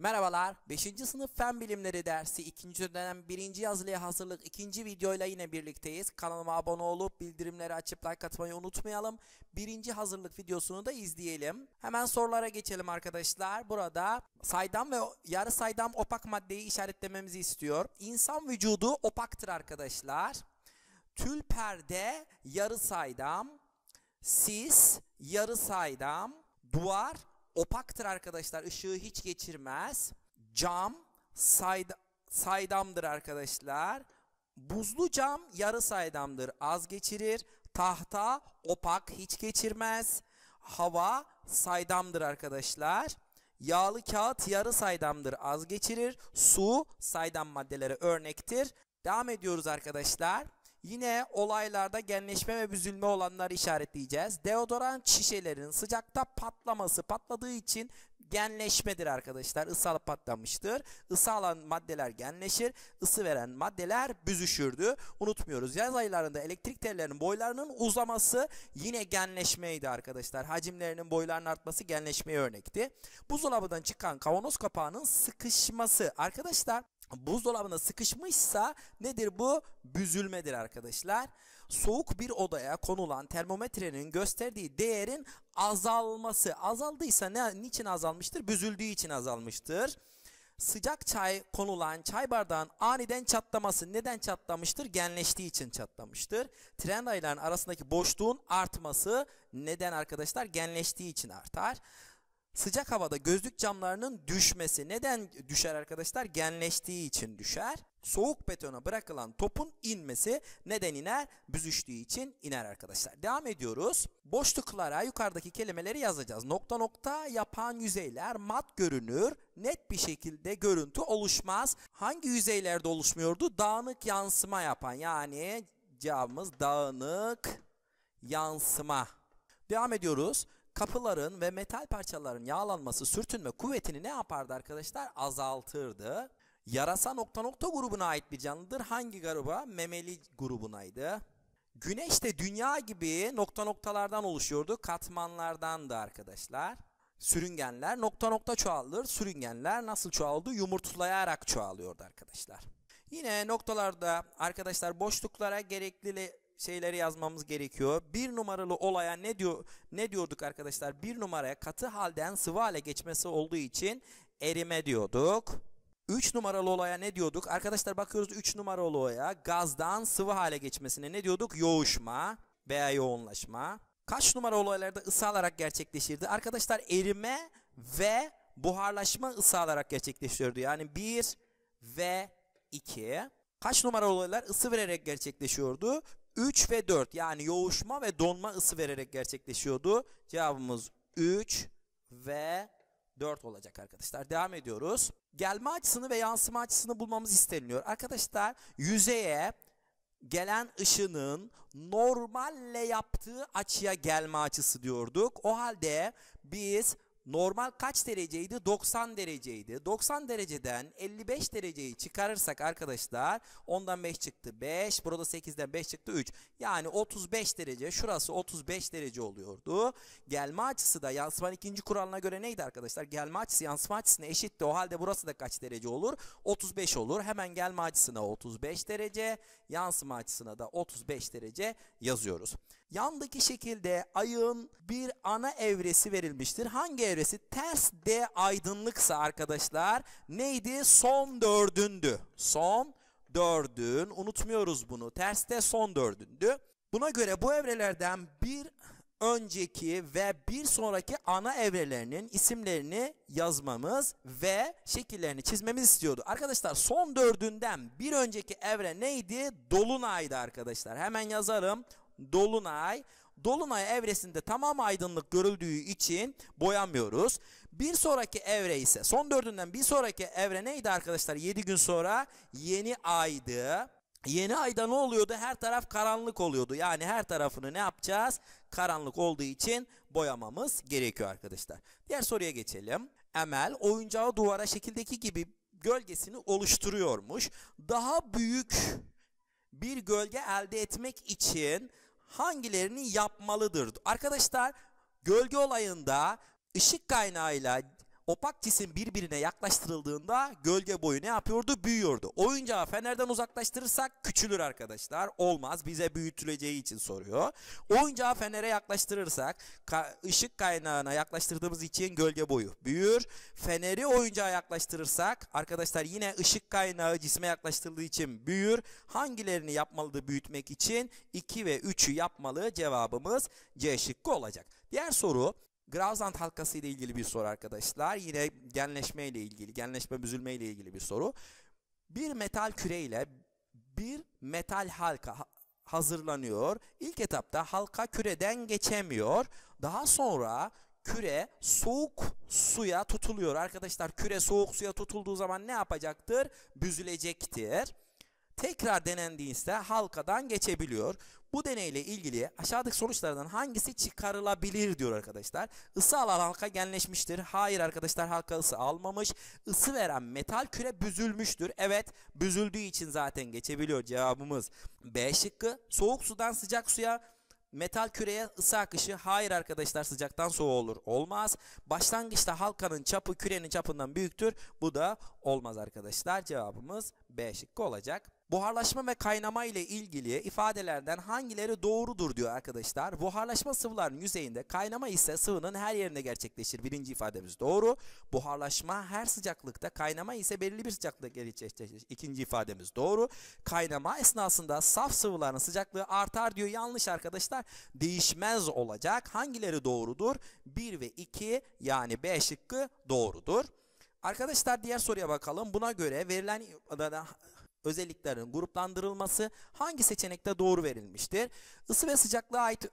Merhabalar, 5. sınıf fen bilimleri dersi 2. dönem 1. yazılıya hazırlık 2. videoyla yine birlikteyiz. Kanalıma abone olup bildirimleri açıp like atmayı unutmayalım. 1. hazırlık videosunu da izleyelim. Hemen sorulara geçelim arkadaşlar. Burada saydam ve yarı saydam opak maddeyi işaretlememizi istiyor. İnsan vücudu opaktır arkadaşlar. Tül perde yarı saydam, sis yarı saydam, duvar opaktır arkadaşlar. Işığı hiç geçirmez. Cam sayd saydamdır arkadaşlar. Buzlu cam yarı saydamdır. Az geçirir. Tahta opak hiç geçirmez. Hava saydamdır arkadaşlar. Yağlı kağıt yarı saydamdır. Az geçirir. Su saydam maddeleri örnektir. Devam ediyoruz arkadaşlar. Yine olaylarda genleşme ve büzülme olanları işaretleyeceğiz. Deodorant şişelerin sıcakta patlaması patladığı için genleşmedir arkadaşlar. Isı patlamıştır. Isı alan maddeler genleşir. Isı veren maddeler büzüşürdü. Unutmuyoruz. Yaz aylarında elektrik tellerinin boylarının uzaması yine genleşmeydi arkadaşlar. Hacimlerinin boylarının artması genleşmeye örnekti. Buzdolabından çıkan kavanoz kapağının sıkışması. Arkadaşlar buzdolabına sıkışmışsa nedir bu? Büzülmedir arkadaşlar. Soğuk bir odaya konulan termometrenin gösterdiği değerin azalması. Azaldıysa ne, niçin azalmıştır? Büzüldüğü için azalmıştır. Sıcak çay konulan çay bardağın aniden çatlaması neden çatlamıştır? Genleştiği için çatlamıştır. Tren raylarının arasındaki boşluğun artması neden arkadaşlar? Genleştiği için artar sıcak havada gözlük camlarının düşmesi. Neden düşer arkadaşlar? Genleştiği için düşer. Soğuk betona bırakılan topun inmesi neden iner? Büzüştüğü için iner arkadaşlar. Devam ediyoruz. Boşluklara yukarıdaki kelimeleri yazacağız. Nokta nokta yapan yüzeyler mat görünür. Net bir şekilde görüntü oluşmaz. Hangi yüzeylerde oluşmuyordu? Dağınık yansıma yapan yani cevabımız dağınık yansıma. Devam ediyoruz kapıların ve metal parçaların yağlanması sürtünme kuvvetini ne yapardı arkadaşlar? Azaltırdı. Yarasa nokta nokta grubuna ait bir canlıdır. Hangi gruba? Memeli grubunaydı. Güneş de dünya gibi nokta noktalardan oluşuyordu. Katmanlardan da arkadaşlar. Sürüngenler nokta nokta çoğalır. Sürüngenler nasıl çoğaldı? Yumurtlayarak çoğalıyordu arkadaşlar. Yine noktalarda arkadaşlar boşluklara gerekli şeyleri yazmamız gerekiyor. Bir numaralı olaya ne diyor ne diyorduk arkadaşlar? Bir numaraya katı halden sıvı hale geçmesi olduğu için erime diyorduk. 3 numaralı olaya ne diyorduk? Arkadaşlar bakıyoruz 3 numaralı olaya gazdan sıvı hale geçmesine ne diyorduk? Yoğuşma veya yoğunlaşma. Kaç numara olaylarda ısı alarak gerçekleşirdi? Arkadaşlar erime ve buharlaşma ısı alarak gerçekleşiyordu. Yani 1 ve 2. Kaç numara olaylar ısı vererek gerçekleşiyordu? 3 ve 4 yani yoğuşma ve donma ısı vererek gerçekleşiyordu. Cevabımız 3 ve 4 olacak arkadaşlar. Devam ediyoruz. Gelme açısını ve yansıma açısını bulmamız isteniliyor. Arkadaşlar yüzeye gelen ışının normalle yaptığı açıya gelme açısı diyorduk. O halde biz normal kaç dereceydi? 90 dereceydi. 90 dereceden 55 dereceyi çıkarırsak arkadaşlar ondan 5 çıktı 5. Burada 8'den 5 çıktı 3. Yani 35 derece. Şurası 35 derece oluyordu. Gelme açısı da yansımanın ikinci kuralına göre neydi arkadaşlar? Gelme açısı yansıma açısına eşitti. O halde burası da kaç derece olur? 35 olur. Hemen gelme açısına 35 derece. Yansıma açısına da 35 derece yazıyoruz. Yandaki şekilde ayın bir ana evresi verilmiştir. Hangi evresi? Ters D aydınlıksa arkadaşlar neydi? Son dördündü. Son dördün. Unutmuyoruz bunu. Ters D son dördündü. Buna göre bu evrelerden bir önceki ve bir sonraki ana evrelerinin isimlerini yazmamız ve şekillerini çizmemiz istiyordu. Arkadaşlar son dördünden bir önceki evre neydi? Dolunaydı arkadaşlar. Hemen yazarım dolunay. Dolunay evresinde tamam aydınlık görüldüğü için boyamıyoruz. Bir sonraki evre ise son dördünden bir sonraki evre neydi arkadaşlar? 7 gün sonra yeni aydı. Yeni ayda ne oluyordu? Her taraf karanlık oluyordu. Yani her tarafını ne yapacağız? Karanlık olduğu için boyamamız gerekiyor arkadaşlar. Diğer soruya geçelim. Emel oyuncağı duvara şekildeki gibi gölgesini oluşturuyormuş. Daha büyük bir gölge elde etmek için hangilerini yapmalıdır? Arkadaşlar gölge olayında ışık kaynağıyla opak cisim birbirine yaklaştırıldığında gölge boyu ne yapıyordu? Büyüyordu. Oyuncağı fenerden uzaklaştırırsak küçülür arkadaşlar. Olmaz. Bize büyütüleceği için soruyor. Oyuncağı fenere yaklaştırırsak ka ışık kaynağına yaklaştırdığımız için gölge boyu büyür. Feneri oyuncağa yaklaştırırsak arkadaşlar yine ışık kaynağı cisme yaklaştırıldığı için büyür. Hangilerini yapmalı büyütmek için? 2 ve 3'ü yapmalı cevabımız C şıkkı olacak. Diğer soru Gravzant halkası ile ilgili bir soru arkadaşlar. Yine genleşme ile ilgili, genleşme büzülme ile ilgili bir soru. Bir metal küre ile bir metal halka hazırlanıyor. İlk etapta halka küreden geçemiyor. Daha sonra küre soğuk suya tutuluyor. Arkadaşlar küre soğuk suya tutulduğu zaman ne yapacaktır? Büzülecektir tekrar denendiğinde halkadan geçebiliyor. Bu deneyle ilgili aşağıdaki sonuçlardan hangisi çıkarılabilir diyor arkadaşlar. Isı alan halka genleşmiştir. Hayır arkadaşlar halka ısı almamış. Isı veren metal küre büzülmüştür. Evet büzüldüğü için zaten geçebiliyor cevabımız. B şıkkı soğuk sudan sıcak suya Metal küreye ısı akışı hayır arkadaşlar sıcaktan soğuğu olur. Olmaz. Başlangıçta halkanın çapı kürenin çapından büyüktür. Bu da olmaz arkadaşlar. Cevabımız B şıkkı olacak. Buharlaşma ve kaynama ile ilgili ifadelerden hangileri doğrudur diyor arkadaşlar. Buharlaşma sıvıların yüzeyinde kaynama ise sıvının her yerine gerçekleşir. Birinci ifademiz doğru. Buharlaşma her sıcaklıkta kaynama ise belirli bir sıcaklıkta gerçekleşir. İkinci ifademiz doğru. Kaynama esnasında saf sıvıların sıcaklığı artar diyor. Yanlış arkadaşlar. Değişmez olacak. Hangileri doğrudur? 1 ve 2 yani B şıkkı doğrudur. Arkadaşlar diğer soruya bakalım. Buna göre verilen özelliklerin gruplandırılması hangi seçenekte doğru verilmiştir? Isı ve sıcaklığa ait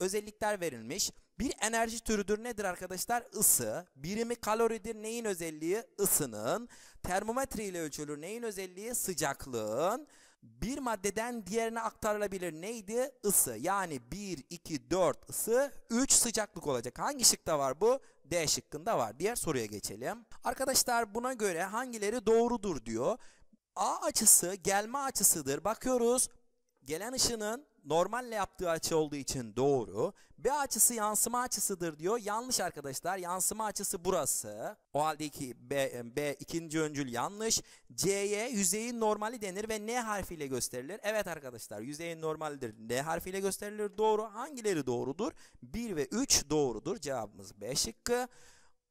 özellikler verilmiş. Bir enerji türüdür nedir arkadaşlar? Isı. Birimi kaloridir neyin özelliği? Isının. Termometre ile ölçülür neyin özelliği? Sıcaklığın. Bir maddeden diğerine aktarılabilir neydi? Isı. Yani 1, 2, 4 ısı, 3 sıcaklık olacak. Hangi şıkta var bu? D şıkkında var. Diğer soruya geçelim. Arkadaşlar buna göre hangileri doğrudur diyor. A açısı gelme açısıdır. Bakıyoruz gelen ışının normalle yaptığı açı olduğu için doğru. B açısı yansıma açısıdır diyor. Yanlış arkadaşlar. Yansıma açısı burası. O halde ki B, B ikinci öncül yanlış. C'ye yüzeyin normali denir ve N harfiyle gösterilir. Evet arkadaşlar yüzeyin normalidir. N harfiyle gösterilir. Doğru. Hangileri doğrudur? 1 ve 3 doğrudur. Cevabımız B şıkkı.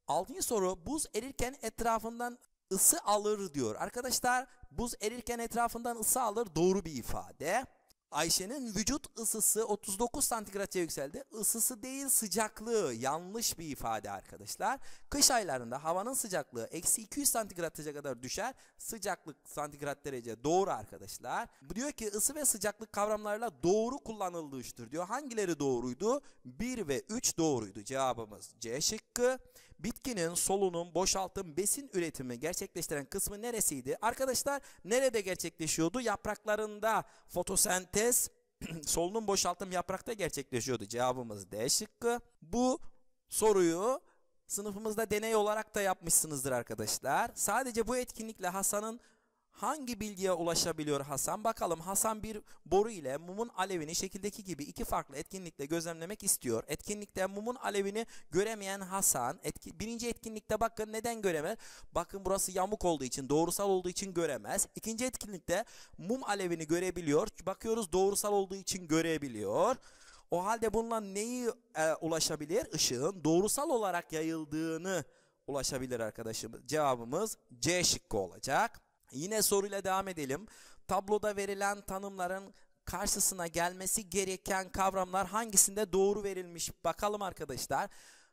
Altıncı soru buz erirken etrafından ısı alır diyor. Arkadaşlar Buz erirken etrafından ısı alır doğru bir ifade. Ayşe'nin vücut ısısı 39 santigrata yükseldi. Isısı değil sıcaklığı yanlış bir ifade arkadaşlar. Kış aylarında havanın sıcaklığı eksi 200 santigrata kadar düşer. Sıcaklık santigrat derece doğru arkadaşlar. Diyor ki ısı ve sıcaklık kavramlarla doğru kullanıldığı iştir diyor. Hangileri doğruydu? 1 ve 3 doğruydu cevabımız C şıkkı bitkinin solunum, boşaltım, besin üretimi gerçekleştiren kısmı neresiydi? Arkadaşlar nerede gerçekleşiyordu? Yapraklarında fotosentez, solunum, boşaltım yaprakta gerçekleşiyordu. Cevabımız D şıkkı. Bu soruyu sınıfımızda deney olarak da yapmışsınızdır arkadaşlar. Sadece bu etkinlikle Hasan'ın hangi bilgiye ulaşabiliyor Hasan? Bakalım Hasan bir boru ile mumun alevini şekildeki gibi iki farklı etkinlikle gözlemlemek istiyor. Etkinlikte mumun alevini göremeyen Hasan, etki, birinci etkinlikte bakın neden göremez? Bakın burası yamuk olduğu için, doğrusal olduğu için göremez. İkinci etkinlikte mum alevini görebiliyor. Bakıyoruz doğrusal olduğu için görebiliyor. O halde bununla neyi e, ulaşabilir? Işığın doğrusal olarak yayıldığını ulaşabilir arkadaşım. Cevabımız C şıkkı olacak. Yine soruyla devam edelim. Tabloda verilen tanımların karşısına gelmesi gereken kavramlar hangisinde doğru verilmiş? Bakalım arkadaşlar.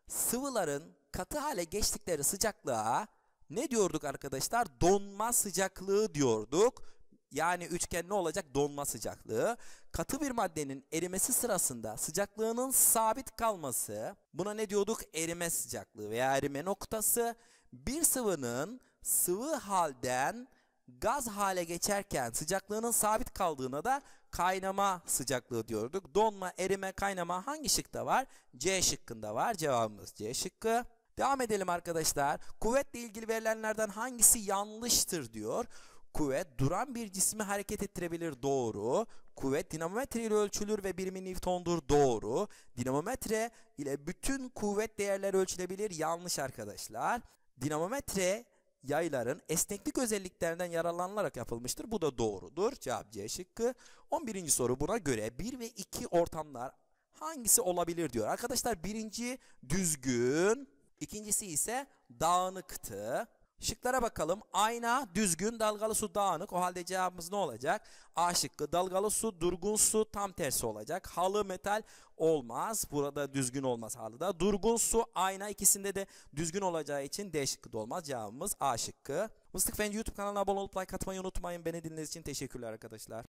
Sıvıların katı hale geçtikleri sıcaklığa ne diyorduk arkadaşlar? Donma sıcaklığı diyorduk. Yani üçgen ne olacak? Donma sıcaklığı. Katı bir maddenin erimesi sırasında sıcaklığının sabit kalması. Buna ne diyorduk? Erime sıcaklığı veya erime noktası. Bir sıvının sıvı halden gaz hale geçerken sıcaklığının sabit kaldığına da kaynama sıcaklığı diyorduk. Donma, erime, kaynama hangi şıkta var? C şıkkında var. Cevabımız C şıkkı. Devam edelim arkadaşlar. Kuvvetle ilgili verilenlerden hangisi yanlıştır diyor. Kuvvet duran bir cismi hareket ettirebilir doğru. Kuvvet dinamometre ile ölçülür ve birimi Newton'dur doğru. Dinamometre ile bütün kuvvet değerleri ölçülebilir yanlış arkadaşlar. Dinamometre yayların esneklik özelliklerinden yararlanılarak yapılmıştır. Bu da doğrudur. Cevap C şıkkı. 11. soru buna göre 1 ve 2 ortamlar hangisi olabilir diyor. Arkadaşlar birinci düzgün, ikincisi ise dağınıktı. Şıklara bakalım. Ayna, düzgün, dalgalı su dağınık. O halde cevabımız ne olacak? A şıkkı dalgalı su, durgun su tam tersi olacak. Halı metal olmaz. Burada düzgün olmaz halıda. Durgun su, ayna ikisinde de düzgün olacağı için D şıkkı da olmaz. Cevabımız A şıkkı. Mıstık Fence YouTube kanalına abone olup like atmayı unutmayın. Beni dinlediğiniz için teşekkürler arkadaşlar.